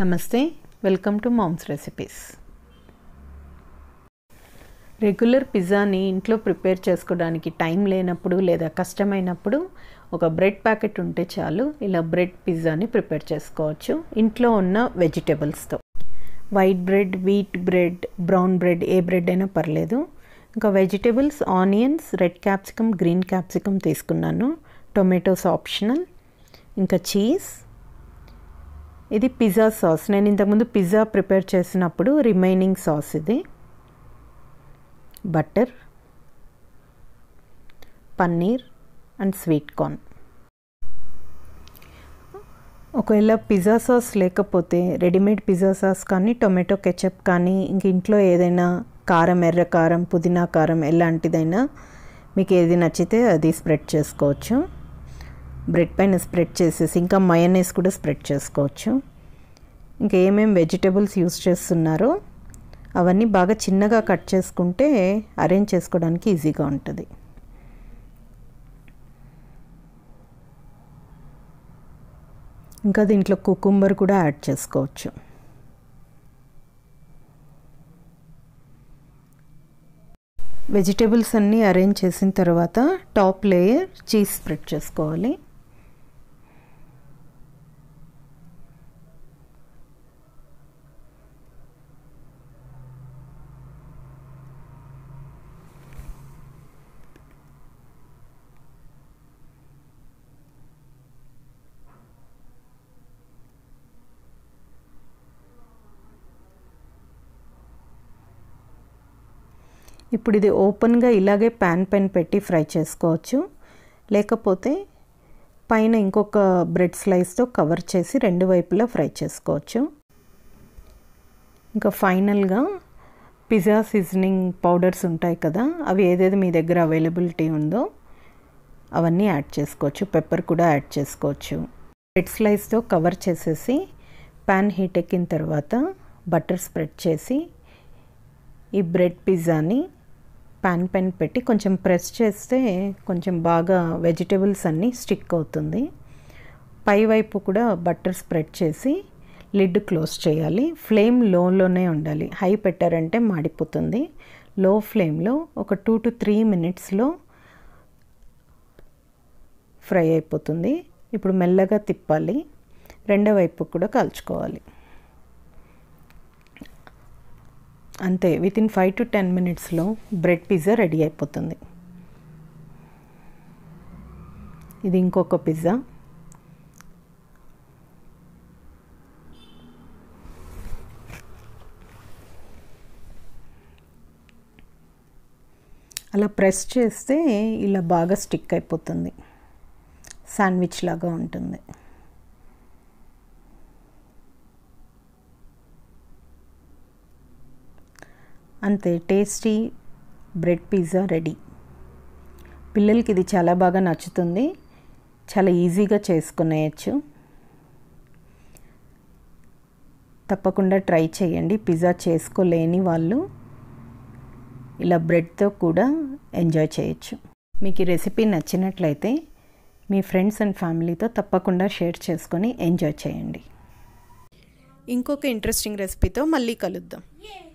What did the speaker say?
నమస్తే welcome to mom's recipes regular పిజ్జాని ఇంట్లో ప్రిపేర్ చేసుకోవడానికి టైం లేనప్పుడు లేదా కష్టమైనప్పుడు ఒక బ్రెడ్ ప్యాకెట్ ఉంటే చాలు ఇలా బ్రెడ్ పిజ్జాని ప్రిపేర్ చేసుకోవచ్చు ఇంట్లో ఉన్న వెజిటేబుల్స్తో white bread wheat bread brown bread ఏ బ్రెడ్ అయినా పర్లేదు ఇంకా vegetables onions red capsicum green capsicum తీసుకున్నాను టొమాటోస్ ఆప్షనల్ ఇంకా చీజ్ ఇది పిజ్జా సాస్ నేను ఇంతకుముందు పిజ్జా ప్రిపేర్ చేసినప్పుడు రిమైనింగ్ సాస్ ఇది butter paneer and sweet corn ఒకవేళ పిజ్జా సాస్ లేకపోతే రెడీమేడ్ పిజ్జా సాస్ కానీ టొమాటో కెచప్ కానీ ఇంక ఇంట్లో ఏదైనా కారం ఎర్ర కారం పుదీనా కారం ఎలాంటిదైనా మీకు ఏది నచ్చితే అది స్ప్రెడ్ చేసుకోవచ్చు బ్రెడ్ పైన స్ప్రెడ్ చేసేసి ఇంకా మయోనైస్ కూడా స్ప్రెడ్ చేసుకోవచ్చు ఇంకా ఏమేమి వెజిటేబుల్స్ యూస్ చేస్తున్నారో అవన్నీ బాగా చిన్నగా కట్ చేసుకుంటే అరేంజ్ చేసుకోవడానికి ఈజీగా ఉంటుంది ఇంకా దీంట్లో కుకుంబర్ కూడా యాడ్ చేసుకోవచ్చు వెజిటేబుల్స్ అన్నీ అరేంజ్ చేసిన తర్వాత టాప్ లేయర్ చీజ్ స్ప్రెడ్ చేసుకోవాలి ఇప్పుడు ఇది ఓపెన్గా ఇలాగే ప్యాన్ పెన్ పెట్టి ఫ్రై చేసుకోవచ్చు లేకపోతే పైన ఇంకొక బ్రెడ్ స్లైస్తో కవర్ చేసి రెండు వైపులా ఫ్రై చేసుకోవచ్చు ఇంకా ఫైనల్గా పిజ్జా సీజనింగ్ పౌడర్స్ ఉంటాయి కదా అవి ఏదేది మీ దగ్గర అవైలబిలిటీ ఉందో అవన్నీ యాడ్ చేసుకోవచ్చు పెప్పర్ కూడా యాడ్ చేసుకోవచ్చు బ్రెడ్ స్లైస్తో కవర్ చేసేసి ప్యాన్ హీట్ ఎక్కిన తర్వాత బటర్ స్ప్రెడ్ చేసి ఈ బ్రెడ్ పిజ్జాని పాన్ పెన్ పెట్టి కొంచెం ప్రెస్ చేస్తే కొంచెం బాగా వెజిటేబుల్స్ అన్నీ స్టిక్ అవుతుంది పైవైపు కూడా బటర్ స్ప్రెడ్ చేసి లిడ్ క్లోజ్ చేయాలి ఫ్లేమ్ లోలోనే ఉండాలి హై పెట్టారంటే మాడిపోతుంది లో ఫ్లేమ్లో ఒక టూ టు త్రీ మినిట్స్లో ఫ్రై అయిపోతుంది ఇప్పుడు మెల్లగా తిప్పాలి రెండో వైపు కూడా కాల్చుకోవాలి అంతే వితిన్ ఫైవ్ టు టెన్ మినిట్స్లో బ్రెడ్ పిజ్జా రెడీ అయిపోతుంది ఇది ఇంకొక పిజ్జా అలా ప్రెస్ చేస్తే ఇలా బాగా స్టిక్ అయిపోతుంది శాండ్విచ్ లాగా ఉంటుంది అంతే టేస్టీ బ్రెడ్ పిజ్జా రెడీ పిల్లలకి ఇది చాలా బాగా నచ్చుతుంది చాలా ఈజీగా చేసుకునేయచ్చు తప్పకుండా ట్రై చేయండి పిజ్జా చేసుకోలేని వాళ్ళు ఇలా బ్రెడ్తో కూడా ఎంజాయ్ చేయొచ్చు మీకు ఈ రెసిపీ నచ్చినట్లయితే మీ ఫ్రెండ్స్ అండ్ ఫ్యామిలీతో తప్పకుండా షేర్ చేసుకొని ఎంజాయ్ చేయండి ఇంకొక ఇంట్రెస్టింగ్ రెసిపీతో మళ్ళీ కలుద్దాం